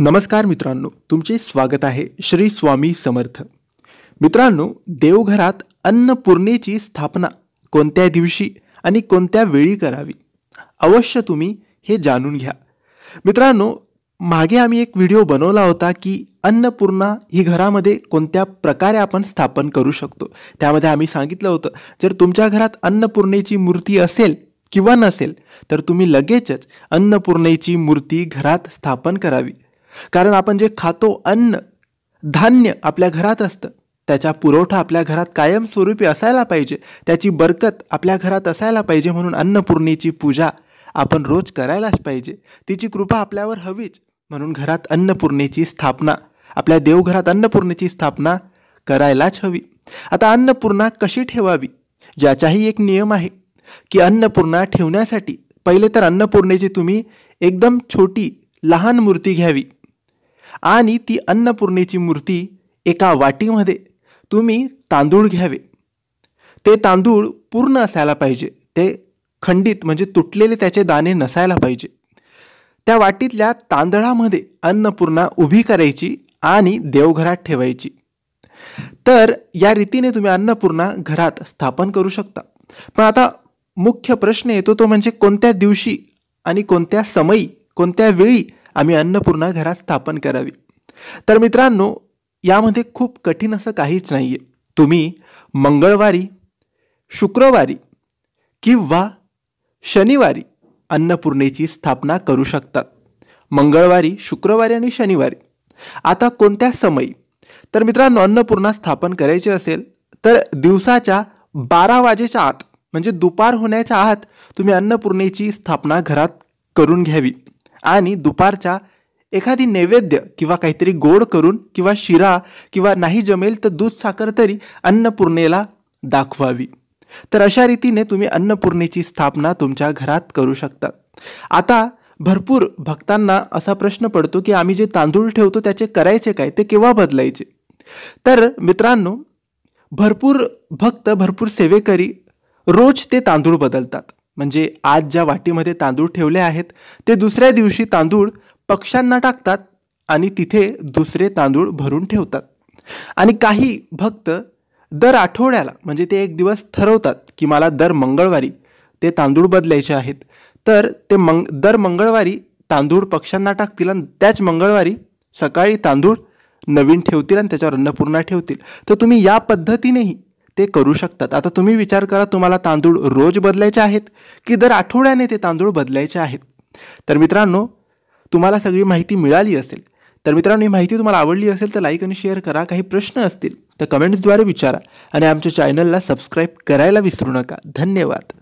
नमस्कार मित्रांनो तुमचे स्वागत आहे श्री स्वामी समर्थ मित्रांनो देवघरात अन्नपूर्णेची स्थापना कोणत्या दिवशी आणि कोणत्या वेळी करावी अवश्य तुम्ही हे जाणून घ्या मित्रांनो मागे आम्ही एक व्हिडिओ बनवला होता की अन्नपूर्णा ही घरामध्ये कोणत्या प्रकारे आपण स्थापन करू शकतो त्यामध्ये आम्ही सांगितलं होतं जर तुमच्या घरात अन्नपूर्णेची मूर्ती असेल किंवा नसेल तर तुम्ही लगेचच अन्नपूर्णेची मूर्ती घरात स्थापन करावी कारण आपण जे खातो अन्न धान्य आपल्या घरात असतं त्याचा पुरवठा आपल्या घरात कायमस्वरूपी असायला पाहिजे त्याची बरकत आपल्या घरात असायला पाहिजे म्हणून अन्नपूर्णेची पूजा आपण रोज करायलाच पाहिजे तिची कृपा आपल्यावर हवीच म्हणून घरात अन्नपूर्णेची स्थापना आपल्या देवघरात अन्नपूर्णेची स्थापना करायलाच हवी आता अन्नपूर्णा कशी ठेवावी ज्याचाही एक नियम आहे की अन्नपूर्णा ठेवण्यासाठी पहिले तर अन्नपूर्णेची तुम्ही एकदम छोटी लहान मूर्ती घ्यावी आणि ती अन्नपूर्णेची मूर्ती एका वाटीमध्ये तुम्ही तांदूळ घ्यावे ते तांदूळ पूर्ण असायला पाहिजे ते खंडित म्हणजे तुटलेले त्याचे दाणे नसायला पाहिजे त्या वाटीतल्या तांदळामध्ये अन्नपूर्णा उभी करायची आणि देवघरात ठेवायची तर या रीतीने तुम्ही अन्नपूर्णा घरात स्थापन करू शकता पण आता मुख्य प्रश्न येतो तो म्हणजे कोणत्या दिवशी आणि कोणत्या समयी कोणत्या वेळी आम्ही अन्नपूर्णा घरात स्थापन करावी तर मित्रांनो यामध्ये खूप कठीण असं काहीच नाही आहे तुम्ही मंगळवारी शुक्रवारी किंवा शनिवारी अन्नपूर्णेची स्थापना करू शकतात मंगळवारी शुक्रवारी आणि शनिवारी आता कोणत्या समयी तर मित्रांनो अन्नपूर्णा स्थापन करायची असेल तर दिवसाच्या बारा वाजेच्या आत म्हणजे दुपार होण्याच्या आत तुम्ही अन्नपूर्णेची स्थापना घरात करून घ्यावी आणि दुपारच्या एखादी नैवेद्य किंवा काहीतरी गोड करून किंवा शिरा किंवा नाही जमेल तर दूध साखर तरी अन्नपूर्णेला दाखवावी तर अशा रीतीने तुम्ही अन्नपूर्णेची स्थापना तुमच्या घरात करू शकता आता भरपूर भक्तांना असा प्रश्न पडतो की आम्ही जे तांदूळ ठेवतो त्याचे करायचे काय ते केव्हा बदलायचे तर मित्रांनो भरपूर भक्त भरपूर सेवेकरी रोज ते तांदूळ बदलतात म्हणजे आज ज्या वाटीमध्ये तांदूळ ठेवले आहेत ते दुसऱ्या दिवशी तांदूळ पक्ष्यांना टाकतात आणि तिथे दुसरे तांदूळ भरून ठेवतात आणि काही भक्त दर आठवड्याला म्हणजे ते एक दिवस ठरवतात की मला दर मंगळवारी ते तांदूळ बदलायचे आहेत तर ते मंग दर मंगळवारी तांदूळ पक्ष्यांना टाकतील आणि त्याच मंगळवारी सकाळी तांदूळ नवीन ठेवतील आणि त्याच्यावर अन्नपूर्णा ठेवतील तर तुम्ही या पद्धतीनेही ते करू शकतात आता तुम्ही विचार करा तुम्हाला तांदूळ रोज बदलायचे आहेत की दर आठवड्याने ते तांदूळ बदलायचे आहेत तर मित्रांनो तुम्हाला सगळी माहिती मिळाली असेल तर मित्रांनो ही माहिती तुम्हाला आवडली असेल तर लाईक आणि शेअर करा काही प्रश्न असतील तर कमेंट्सद्वारे विचारा आणि आमच्या चॅनलला सबस्क्राईब करायला विसरू नका धन्यवाद